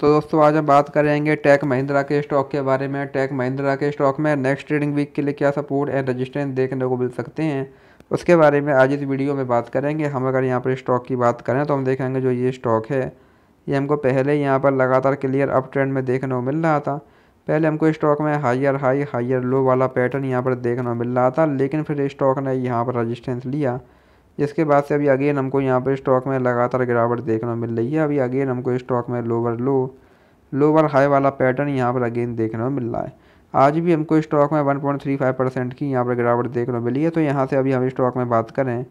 तो दोस्तों आज हम बात करेंगे टेक महिंद्रा के स्टॉक के बारे में टेक महिंद्रा के स्टॉक में नेक्स्ट ट्रेडिंग वीक के लिए क्या सपोर्ट एंड रजिस्टेंस देखने को मिल सकते हैं उसके बारे में आज इस वीडियो में बात करेंगे हम अगर यहाँ पर स्टॉक की बात करें तो हम देखेंगे जो ये स्टॉक है ये हमको पहले यहाँ पर लगातार क्लियर अप ट्रेंड में देखने को मिल रहा था पहले हमको स्टॉक में हायर हाई हायर लो वाला पैटर्न यहाँ पर देखने को मिल रहा था लेकिन फिर स्टॉक ने यहाँ पर रजिस्टेंस लिया जिसके बाद से अभी अगेन हमको यहाँ पर स्टॉक में लगातार गिरावट देखने को मिल रही है अभी अगेन हमको स्टॉक में लोअर लो लोअर हाई वाला पैटर्न यहाँ पर अगेन देखने को मिल रहा है आज भी हमको स्टॉक में one point three five percent की यहाँ पर गिरावट देखने को मिली है तो यहाँ से अभी हम स्टॉक में बात करें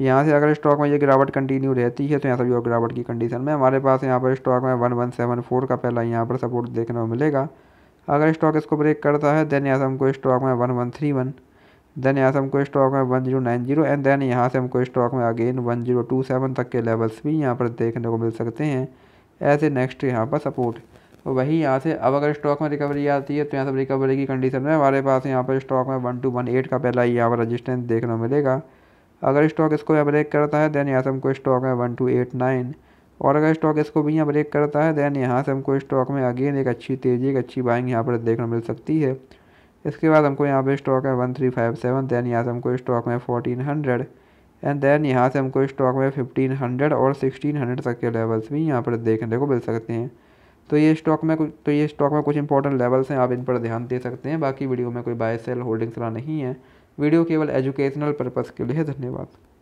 यहाँ से अगर स्टॉक में ये गिरावट कंटिन्यू रहती है तो यहाँ भी और गिरावट की कंडीशन में हमारे पास यहाँ पर स्टॉक में वन वन सेवन फोर का पहला यहाँ पर सपोर्ट देखने को मिलेगा अगर स्टॉक इसको ब्रेक करता है देन यहाँ से हमको स्टॉक में one one three one then यहाँ से हमको स्टॉक में one zero nine zero and then यहाँ से हमको स्टॉक में again one zero two seven तक के लेवल्स भी यहाँ पर देखने को मिल सकते हैं ऐसे नेक्स्ट यहाँ पर सपोर्ट तो वही यहाँ से अब अगर स्टॉक में रिकवरी आती है तो यहाँ सब रिकवरी की कंडीशन में हमारे पास यहाँ पर स्टॉक में वन टू वन एट का पहला यहाँ पर रजिस्टेंस देखने को मिलेगा अगर स्टॉक इसको यहाँ ब्रेक करता है देन यहाँ से हमको स्टॉक में वन टू एट नाइन और अगर स्टॉक इसको भी यहाँ ब्रेक करता है देन यहाँ से हमको स्टॉक में अगेन एक अच्छी तेज़ी एक अच्छी बाइंग यहाँ पर देखने को मिल सकती है इसके बाद हमको यहाँ पे स्टॉक है one three five seven then यहाँ से हमको स्टॉक में फोर्टीन हंड्रेड एंड देन यहाँ से हमको स्टॉक में फिफ्टीन हंड्रेड और सिक्सटीन हंड्रेड तक के लेवल्स भी यहाँ पर देखने को मिल सकते हैं तो ये स्टॉक तो में कुछ तो ये स्टॉक में कुछ इंपॉर्टेंट लेवल्स हैं आप इन पर ध्यान दे सकते हैं बाकी वीडियो में कोई बाय सेल होल्डिंग्स ना नहीं है वीडियो केवल एजुकेशनल पर्पज़ के लिए धन्यवाद